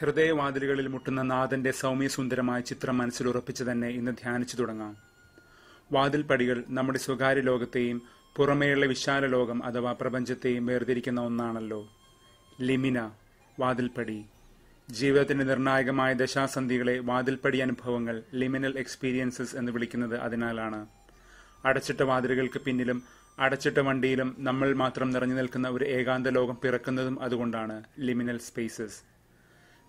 ഹൃദയവാതിലുകളിൽ മുട്ടുന്ന നാഥന്റെ സൗമ്യസുന്ദരമായ ചിത്രം മനസ്സിലുറപ്പിച്ച് തന്നെ ഇന്ന് ധ്യാനിച്ചു തുടങ്ങാം വാതിൽപ്പടികൾ നമ്മുടെ സ്വകാര്യ ലോകത്തെയും പുറമേയുള്ള വിശാല ലോകം അഥവാ പ്രപഞ്ചത്തെയും വേർതിരിക്കുന്ന ഒന്നാണല്ലോ ലിമിന വാതിൽപ്പടി ജീവിതത്തിന്റെ നിർണായകമായ ദശാസന്ധികളെ വാതിൽപ്പടി അനുഭവങ്ങൾ ലിമിനൽ എക്സ്പീരിയൻസസ് എന്ന് വിളിക്കുന്നത് അതിനാലാണ് അടച്ചിട്ട വാതിലുകൾക്ക് പിന്നിലും അടച്ചിട്ട വണ്ടിയിലും നമ്മൾ മാത്രം നിറഞ്ഞു നിൽക്കുന്ന ഒരു ഏകാന്ത ലോകം പിറക്കുന്നതും അതുകൊണ്ടാണ് ലിമിനൽ സ്പേസസ്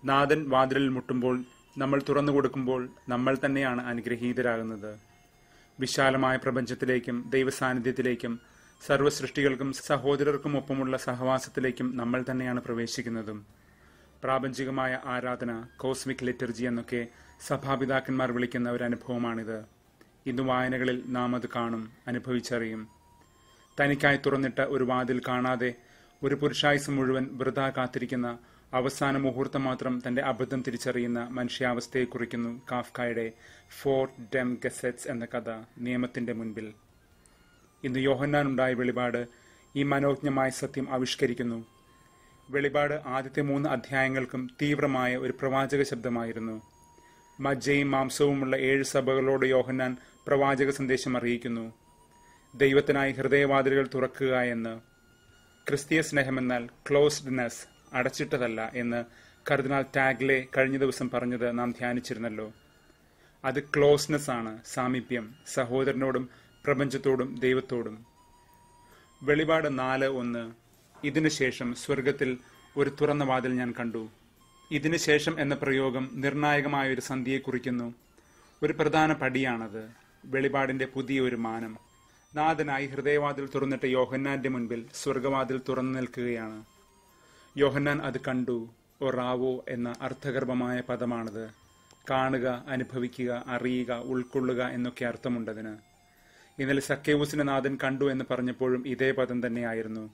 നാഥൻ വാതിലിൽ മുട്ടുമ്പോൾ നമ്മൾ തുറന്നു കൊടുക്കുമ്പോൾ നമ്മൾ തന്നെയാണ് അനുഗ്രഹീതരാകുന്നത് വിശാലമായ പ്രപഞ്ചത്തിലേക്കും ദൈവസാന്നിധ്യത്തിലേക്കും സർവ്വസൃഷ്ടികൾക്കും സഹോദരർക്കും ഒപ്പമുള്ള സഹവാസത്തിലേക്കും നമ്മൾ തന്നെയാണ് പ്രവേശിക്കുന്നതും പ്രാപഞ്ചികമായ ആരാധന കോസ്മിക് ലിറ്റർജി എന്നൊക്കെ സഭാപിതാക്കന്മാർ വിളിക്കുന്ന ഒരു അനുഭവമാണിത് ഇന്ന് വായനകളിൽ നാം അത് കാണും അനുഭവിച്ചറിയും തനിക്കായി തുറന്നിട്ട ഒരു വാതിൽ കാണാതെ ഒരു പുരുഷായുസം മുഴുവൻ വൃതാ കാത്തിരിക്കുന്ന അവസാന മുഹൂർത്തം മാത്രം തന്റെ അബദ്ധം തിരിച്ചറിയുന്ന മനുഷ്യാവസ്ഥയെ കുറിക്കുന്നു കാഫ്കായുടെ ഫോർ ഡെം ഗസെറ്റ്സ് എന്ന കഥ നിയമത്തിന്റെ മുൻപിൽ ഇന്ന് യോഹന്നാനുണ്ടായ വെളിപാട് ഈ മനോജ്ഞമായ സത്യം ആവിഷ്കരിക്കുന്നു വെളിപാട് ആദ്യത്തെ മൂന്ന് അധ്യായങ്ങൾക്കും തീവ്രമായ ഒരു പ്രവാചക ശബ്ദമായിരുന്നു മജ്ജയും മാംസവുമുള്ള ഏഴ് സഭകളോട് യോഹന്നാൻ പ്രവാചക സന്ദേശം അറിയിക്കുന്നു ദൈവത്തിനായി ഹൃദയവാതിലുകൾ തുറക്കുക എന്ന് ക്രിസ്തീയ സ്നേഹമെന്നാൽ ക്ലോസ്ഡ്നെസ് അടച്ചിട്ടതല്ല എന്ന് കർദിനാൾ ടാഗ്ലെ കഴിഞ്ഞ ദിവസം പറഞ്ഞത് നാം ധ്യാനിച്ചിരുന്നല്ലോ അത് ക്ലോസ്നെസ് ആണ് സാമീപ്യം സഹോദരനോടും പ്രപഞ്ചത്തോടും ദൈവത്തോടും വെളിപാട് നാല് ഒന്ന് ഇതിനുശേഷം സ്വർഗത്തിൽ ഒരു തുറന്ന വാതിൽ ഞാൻ കണ്ടു ഇതിനുശേഷം എന്ന പ്രയോഗം നിർണായകമായ ഒരു സന്ധിയെ കുറിക്കുന്നു ഒരു പ്രധാന പടിയാണത് വെളിപാടിന്റെ പുതിയ ഒരു മാനം നാഥനായി ഹൃദയവാതിൽ തുറന്നിട്ട് യോഹന്നാന്റെ മുൻപിൽ സ്വർഗവാതിൽ തുറന്നു നിൽക്കുകയാണ് യോഹന്നാൻ അത് കണ്ടു ഒറാവോ എന്ന അർത്ഥഗർഭമായ പദമാണത് കാണുക അനുഭവിക്കുക അറിയുക ഉൾക്കൊള്ളുക എന്നൊക്കെ അർത്ഥമുണ്ടതിന് ഇന്നലെ സക്കേവൂസിനെ നാഥൻ കണ്ടു എന്ന് പറഞ്ഞപ്പോഴും ഇതേ പദം തന്നെയായിരുന്നു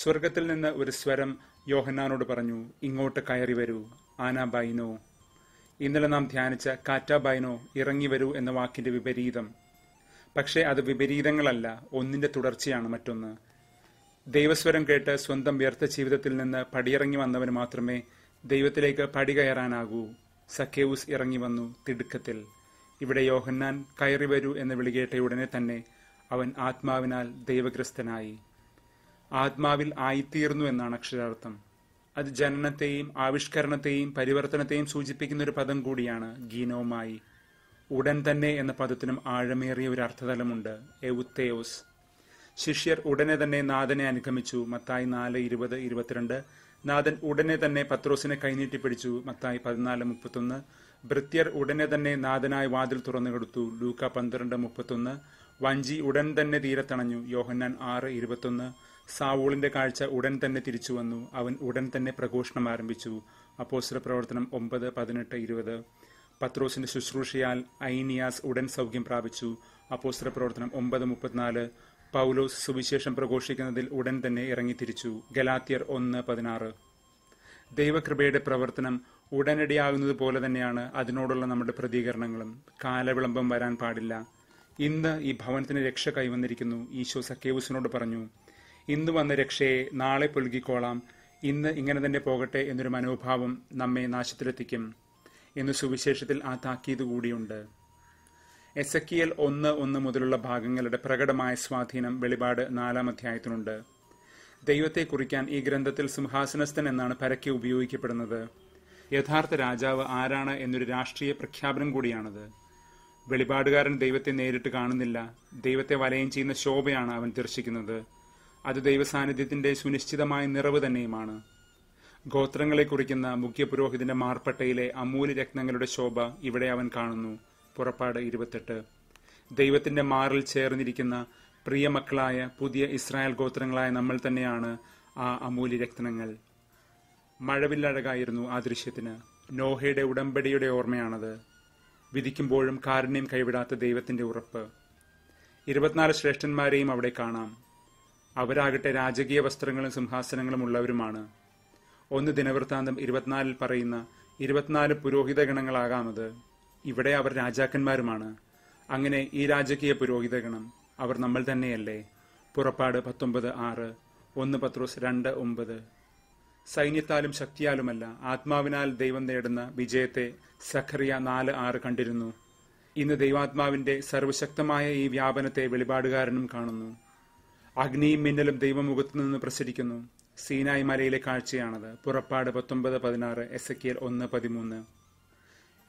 സ്വർഗത്തിൽ നിന്ന് ഒരു സ്വരം യോഹന്നാനോട് പറഞ്ഞു ഇങ്ങോട്ട് കയറി വരൂ ആന ബൈനോ ഇന്നലെ നാം ധ്യാനിച്ച കാറ്റാ ബൈനോ ഇറങ്ങി വരൂ എന്ന വാക്കിന്റെ വിപരീതം പക്ഷേ അത് വിപരീതങ്ങളല്ല ഒന്നിന്റെ തുടർച്ചയാണ് മറ്റൊന്ന് ദൈവസ്വരം കേട്ട് സ്വന്തം വ്യർത്ഥ ജീവിതത്തിൽ നിന്ന് പടിയിറങ്ങി വന്നവന് മാത്രമേ ദൈവത്തിലേക്ക് പടി കയറാനാകൂ സഖ്യവൂസ് ഇറങ്ങി വന്നു തിടുക്കത്തിൽ ഇവിടെ യോഹന്നാൻ കയറി വരൂ എന്ന് വിളികേട്ട ഉടനെ തന്നെ അവൻ ആത്മാവിനാൽ ദൈവഗ്രസ്തനായി ആത്മാവിൽ ആയിത്തീർന്നു എന്നാണ് അക്ഷരാർത്ഥം അത് ജനനത്തെയും ആവിഷ്കരണത്തെയും പരിവർത്തനത്തെയും സൂചിപ്പിക്കുന്ന ഒരു പദം കൂടിയാണ് ഗീനവുമായി ഉടൻ തന്നെ എന്ന പദത്തിനും ആഴമേറിയ ഒരു അർത്ഥതലമുണ്ട് എവുത്തേയോസ് ശിഷ്യർ ഉടനെ തന്നെ നാഥനെ അനുഗമിച്ചു മത്തായി നാല് ഇരുപത് ഇരുപത്തിരണ്ട് നാഥൻ ഉടനെ തന്നെ പത്രോസിനെ കൈനീട്ടി പിടിച്ചു മത്തായി പതിനാല് മുപ്പത്തൊന്ന് ഭൃത്യർ ഉടനെ തന്നെ നാഥനായി വാതിൽ തുറന്നു കൊടുത്തു ലൂക്ക പന്ത്രണ്ട് മുപ്പത്തൊന്ന് വഞ്ചി ഉടൻ തന്നെ തീരത്തണഞ്ഞു യോഹന്നാൻ ആറ് ഇരുപത്തൊന്ന് സാവൂളിന്റെ കാഴ്ച ഉടൻ തന്നെ തിരിച്ചു വന്നു അവൻ ഉടൻ തന്നെ പ്രഘോഷണം ആരംഭിച്ചു അപ്പോസ്റ്റർ പ്രവർത്തനം ഒമ്പത് പതിനെട്ട് ഇരുപത് പത്രോസിന്റെ ശുശ്രൂഷയാൽ ഐനിയാസ് ഉടൻ സൗഖ്യം പ്രാപിച്ചു അപ്പോസ്റ്റർ പ്രവർത്തനം ഒമ്പത് മുപ്പത്തിനാല് പൗലോസ് സുവിശേഷം പ്രഘോഷിക്കുന്നതിൽ ഉടൻ തന്നെ ഇറങ്ങിത്തിരിച്ചു ഗലാത്തിയർ ഒന്ന് പതിനാറ് ദൈവകൃപയുടെ പ്രവർത്തനം ഉടനടിയാകുന്നത് പോലെ തന്നെയാണ് അതിനോടുള്ള നമ്മുടെ പ്രതികരണങ്ങളും കാലവിളംബം വരാൻ പാടില്ല ഇന്ന് ഈ ഭവനത്തിന് രക്ഷ കൈവന്നിരിക്കുന്നു ഈശോ സക്കേവുസിനോട് പറഞ്ഞു ഇന്ന് വന്ന രക്ഷയെ നാളെ പുൽകിക്കോളാം ഇന്ന് ഇങ്ങനെ തന്നെ പോകട്ടെ എന്നൊരു മനോഭാവം നമ്മെ നാശത്തിലെത്തിക്കും എന്ന് സുവിശേഷത്തിൽ ആ താക്കീത് കൂടിയുണ്ട് എൽ ഒന്ന് ഒന്ന് മുതലുള്ള ഭാഗങ്ങളുടെ പ്രകടമായ സ്വാധീനം വെളിപാട് നാലാം അധ്യായത്തിനുണ്ട് ദൈവത്തെ കുറിക്കാൻ ഈ ഗ്രന്ഥത്തിൽ സിംഹാസനസ്ഥൻ എന്നാണ് പരക്കെ ഉപയോഗിക്കപ്പെടുന്നത് യഥാർത്ഥ രാജാവ് ആരാണ് എന്നൊരു രാഷ്ട്രീയ പ്രഖ്യാപനം കൂടിയാണത് വെളിപാടുകാരൻ ദൈവത്തെ നേരിട്ട് കാണുന്നില്ല ദൈവത്തെ വലയം ചെയ്യുന്ന ശോഭയാണ് അവൻ ദർശിക്കുന്നത് അത് ദൈവസാന്നിധ്യത്തിന്റെ സുനിശ്ചിതമായ നിറവ് തന്നെയുമാണ് ഗോത്രങ്ങളെ കുറിക്കുന്ന മുഖ്യ പുരോഹിതന്റെ മാർപ്പട്ടയിലെ അമൂല്യ രത്നങ്ങളുടെ ശോഭ ഇവിടെ അവൻ കാണുന്നു പുറപ്പാട് ഇരുപത്തെട്ട് ദൈവത്തിന്റെ മാറിൽ ചേർന്നിരിക്കുന്ന പ്രിയമക്കളായ പുതിയ ഇസ്രായേൽ ഗോത്രങ്ങളായ നമ്മൾ തന്നെയാണ് ആ അമൂല്യ രക്തനങ്ങൾ മഴവില്ലഴകായിരുന്നു ആ ദൃശ്യത്തിന് നോഹയുടെ ഉടമ്പടിയുടെ ഓർമ്മയാണത് വിധിക്കുമ്പോഴും കാരുണ്യം കൈവിടാത്ത ദൈവത്തിന്റെ ഉറപ്പ് ഇരുപത്തിനാല് ശ്രേഷ്ഠന്മാരെയും അവിടെ കാണാം അവരാകട്ടെ രാജകീയ വസ്ത്രങ്ങളും സിംഹാസനങ്ങളും ഉള്ളവരുമാണ് ഒന്ന് ദിനവൃത്താന്തം ഇരുപത്തിനാലിൽ പറയുന്ന ഇരുപത്തിനാല് പുരോഹിത ഗണങ്ങളാകാമത് ഇവിടെ അവർ രാജാക്കന്മാരുമാണ് അങ്ങനെ ഈ രാജകീയ പുരോഹിതഗണം അവർ നമ്മൾ തന്നെയല്ലേ പുറപ്പാട് പത്തൊമ്പത് ആറ് ഒന്ന് പത്രോസ് രണ്ട് ഒമ്പത് സൈന്യത്താലും ശക്തിയാലുമല്ല ആത്മാവിനാൽ ദൈവം നേടുന്ന വിജയത്തെ സഖറിയ നാല് ആറ് കണ്ടിരുന്നു ഇന്ന് ദൈവാത്മാവിന്റെ സർവശക്തമായ ഈ വ്യാപനത്തെ വെളിപാടുകാരനും കാണുന്നു അഗ്നിയും മിന്നലും ദൈവമുഖത്തു നിന്ന് പ്രസരിക്കുന്നു സീനായ് മലയിലെ കാഴ്ചയാണത് പുറപ്പാട് പത്തൊമ്പത് പതിനാറ് എസ് എ ഒന്ന് പതിമൂന്ന്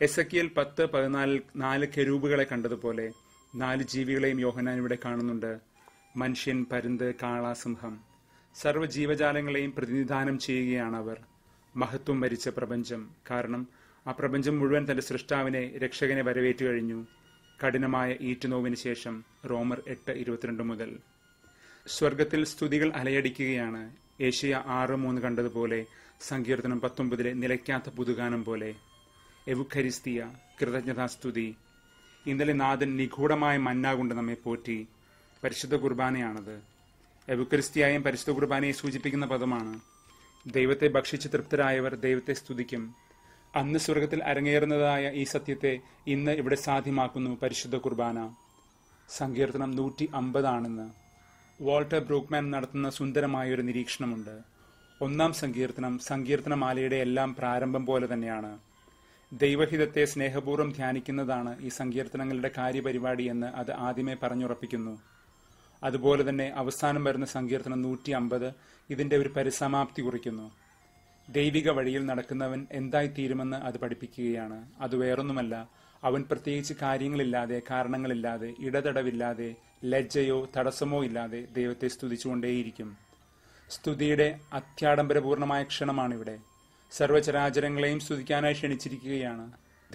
എക്കിയൽ പത്ത് പതിനാലിൽ നാല് കെരൂപുകളെ കണ്ടതുപോലെ നാല് ജീവികളെയും യോഹനാൻ ഇവിടെ കാണുന്നുണ്ട് മനുഷ്യൻ പരുന്ത് കാളാസിംഹം സർവ്വ ജീവജാലങ്ങളെയും പ്രതിനിധാനം ചെയ്യുകയാണ് അവർ മഹത്വം വരിച്ച പ്രപഞ്ചം കാരണം ആ പ്രപഞ്ചം മുഴുവൻ തന്റെ സൃഷ്ടാവിനെ രക്ഷകനെ വരവേറ്റു കഴിഞ്ഞു കഠിനമായ ഈറ്റുനോവിന് ശേഷം റോമർ എട്ട് ഇരുപത്തിരണ്ട് മുതൽ സ്വർഗത്തിൽ സ്തുതികൾ അലയടിക്കുകയാണ് ഏഷ്യ ആറ് മൂന്ന് കണ്ടതുപോലെ സങ്കീർത്തനം പത്തൊമ്പതിലെ നിലയ്ക്കാത്ത പുതുഗാനം പോലെ എവുഖരിസ്തീയ കൃതജ്ഞതാസ്തുതി ഇന്നലെ നാഥൻ നിഗൂഢമായ മന്ന കൊണ്ട് നമ്മെ പോറ്റി പരിശുദ്ധ കുർബാനയാണത് എവുക്രിസ്തിയായും പരിശുദ്ധ കുർബാനയെ സൂചിപ്പിക്കുന്ന പദമാണ് ദൈവത്തെ ഭക്ഷിച്ച് തൃപ്തരായവർ ദൈവത്തെ സ്തുതിക്കും അന്ന് സ്വർഗത്തിൽ അരങ്ങേറുന്നതായ ഈ സത്യത്തെ ഇന്ന് ഇവിടെ സാധ്യമാക്കുന്നു പരിശുദ്ധ കുർബാന സങ്കീർത്തനം നൂറ്റി അമ്പതാണെന്ന് വാൾട്ടർ ബ്രൂക്ക്മാൻ നടത്തുന്ന സുന്ദരമായ ഒരു നിരീക്ഷണമുണ്ട് ഒന്നാം സങ്കീർത്തനം സങ്കീർത്തനമാലയുടെ എല്ലാം പ്രാരംഭം പോലെ തന്നെയാണ് ദൈവഹിതത്തെ സ്നേഹപൂർവ്വം ധ്യാനിക്കുന്നതാണ് ഈ സങ്കീർത്തനങ്ങളുടെ കാര്യപരിപാടി എന്ന് അത് ആദ്യമേ പറഞ്ഞുറപ്പിക്കുന്നു അതുപോലെ തന്നെ അവസാനം വരുന്ന സങ്കീർത്തനം നൂറ്റി അമ്പത് ഇതിന്റെ ഒരു പരിസമാപ്തി കുറിക്കുന്നു ദൈവിക വഴിയിൽ നടക്കുന്നവൻ എന്തായി തീരുമെന്ന് അത് പഠിപ്പിക്കുകയാണ് അത് വേറൊന്നുമല്ല അവൻ പ്രത്യേകിച്ച് കാര്യങ്ങളില്ലാതെ കാരണങ്ങളില്ലാതെ ഇടതടവില്ലാതെ ലജ്ജയോ തടസ്സമോ ഇല്ലാതെ ദൈവത്തെ സ്തുതിച്ചുകൊണ്ടേയിരിക്കും സ്തുതിയുടെ അത്യാഡംബരപൂർണമായ ക്ഷണമാണിവിടെ സർവചരാചരങ്ങളെയും സ്തുതിക്കാനായി ക്ഷണിച്ചിരിക്കുകയാണ്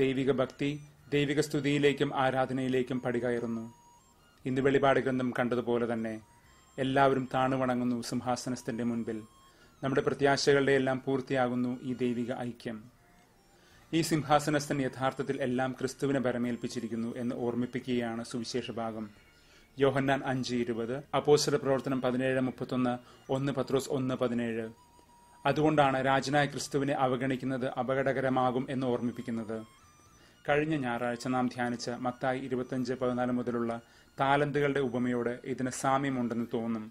ദൈവിക ഭക്തി ദൈവിക സ്തുതിയിലേക്കും ആരാധനയിലേക്കും പടികയറുന്നു ഇന്ന് വെളിപാട് ഗ്രന്ഥം കണ്ടതുപോലെ തന്നെ എല്ലാവരും താണുവണങ്ങുന്നു സിംഹാസനത്തിന്റെ മുൻപിൽ നമ്മുടെ പ്രത്യാശകളുടെ എല്ലാം പൂർത്തിയാകുന്നു ഈ ദൈവിക ഐക്യം ഈ സിംഹാസനസ്ഥൻ യഥാർത്ഥത്തിൽ എല്ലാം ക്രിസ്തുവിനെ പരമേൽപ്പിച്ചിരിക്കുന്നു എന്ന് ഓർമ്മിപ്പിക്കുകയാണ് സുവിശേഷ ഭാഗം യോഹന്നാൻ അഞ്ച് ഇരുപത് അപ്പോസ്റ്റർ പ്രവർത്തനം പതിനേഴ് മുപ്പത്തൊന്ന് ഒന്ന് പത്രോസ് ഒന്ന് പതിനേഴ് അതുകൊണ്ടാണ് രാജനായ ക്രിസ്തുവിനെ അവഗണിക്കുന്നത് അപകടകരമാകും എന്ന് ഓർമ്മിപ്പിക്കുന്നത് കഴിഞ്ഞ ഞായറാഴ്ച നാം ധ്യാനിച്ച മത്തായി ഇരുപത്തഞ്ച് പതിനാല് മുതലുള്ള താലന്തുകളുടെ ഉപമയോട് ഇതിന് സാമ്യമുണ്ടെന്ന് തോന്നും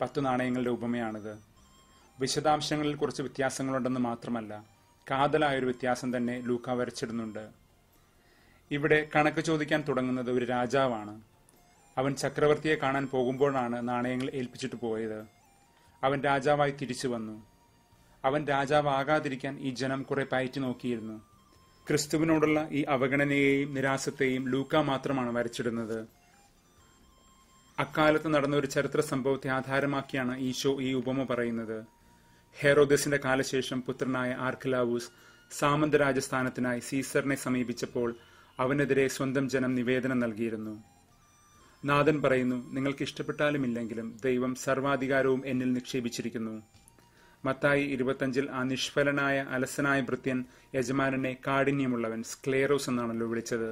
പത്തു നാണയങ്ങളുടെ ഉപമയാണിത് വിശദാംശങ്ങളിൽ കുറച്ച് വ്യത്യാസങ്ങളുണ്ടെന്ന് മാത്രമല്ല കാതലായൊരു വ്യത്യാസം തന്നെ ലൂക്ക വരച്ചിടുന്നുണ്ട് ഇവിടെ കണക്ക് ചോദിക്കാൻ തുടങ്ങുന്നത് ഒരു രാജാവാണ് അവൻ ചക്രവർത്തിയെ കാണാൻ പോകുമ്പോഴാണ് നാണയങ്ങൾ ഏൽപ്പിച്ചിട്ട് പോയത് അവൻ രാജാവായി തിരിച്ചു വന്നു അവൻ രാജാവാകാതിരിക്കാൻ ഈ ജനം കുറെ പയറ്റി നോക്കിയിരുന്നു ക്രിസ്തുവിനോടുള്ള ഈ അവഗണനയെയും നിരാശത്തെയും ലൂക്ക മാത്രമാണ് വരച്ചിടുന്നത് അക്കാലത്ത് നടന്ന ഒരു ചരിത്ര സംഭവത്തെ ആധാരമാക്കിയാണ് ഈശോ ഈ ഉപമ പറയുന്നത് ഹെറോദസിന്റെ കാലശേഷം പുത്രനായ ആർക്കിലാവൂസ് സാമന്ത രാജസ്ഥാനത്തിനായി സീസറിനെ സമീപിച്ചപ്പോൾ അവനെതിരെ സ്വന്തം ജനം നിവേദനം നൽകിയിരുന്നു നാഥൻ പറയുന്നു നിങ്ങൾക്ക് ഇഷ്ടപ്പെട്ടാലും ഇല്ലെങ്കിലും ദൈവം സർവാധികാരവും എന്നിൽ നിക്ഷേപിച്ചിരിക്കുന്നു മത്തായി ഇരുപത്തഞ്ചിൽ ആ നിഷ്ഫലനായ അലസനായ ഭൃത്യൻ യജമാനനെ കാഠിന്യമുള്ളവൻ സ്ക്ലേറോസ് എന്നാണല്ലോ വിളിച്ചത്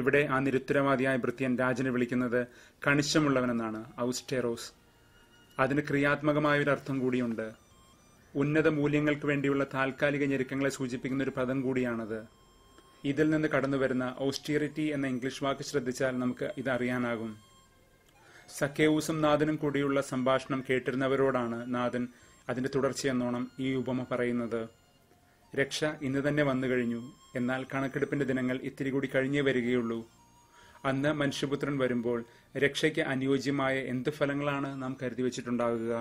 ഇവിടെ ആ നിരുത്തരവാദിയായ ഭൃത്യൻ രാജനെ വിളിക്കുന്നത് കണിശമുള്ളവനെന്നാണ് ഔസ്റ്റെറോസ് അതിന് ക്രിയാത്മകമായ ഒരു അർത്ഥം കൂടിയുണ്ട് ഉന്നത മൂല്യങ്ങൾക്ക് വേണ്ടിയുള്ള താൽക്കാലിക ഞെരുക്കങ്ങളെ സൂചിപ്പിക്കുന്ന ഒരു പദം കൂടിയാണത് ഇതിൽ നിന്ന് കടന്നുവരുന്ന ഔസ്റ്റിയറിറ്റി എന്ന ഇംഗ്ലീഷ് വാക്ക് ശ്രദ്ധിച്ചാൽ നമുക്ക് ഇത് അറിയാനാകും സഖ്യവൂസും നാഥനും കൂടിയുള്ള സംഭാഷണം കേട്ടിരുന്നവരോടാണ് നാഥൻ അതിന്റെ തുടർച്ചയെന്നോണം ഈ ഉപമ പറയുന്നത് രക്ഷ ഇന്ന് തന്നെ വന്നു കഴിഞ്ഞു എന്നാൽ കണക്കെടുപ്പിന്റെ ദിനങ്ങൾ ഇത്തിരി കൂടി കഴിഞ്ഞേ വരികയുള്ളൂ അന്ന് മനുഷ്യപുത്രൻ വരുമ്പോൾ രക്ഷയ്ക്ക് അനുയോജ്യമായ എന്ത് ഫലങ്ങളാണ് നാം കരുതി വെച്ചിട്ടുണ്ടാകുക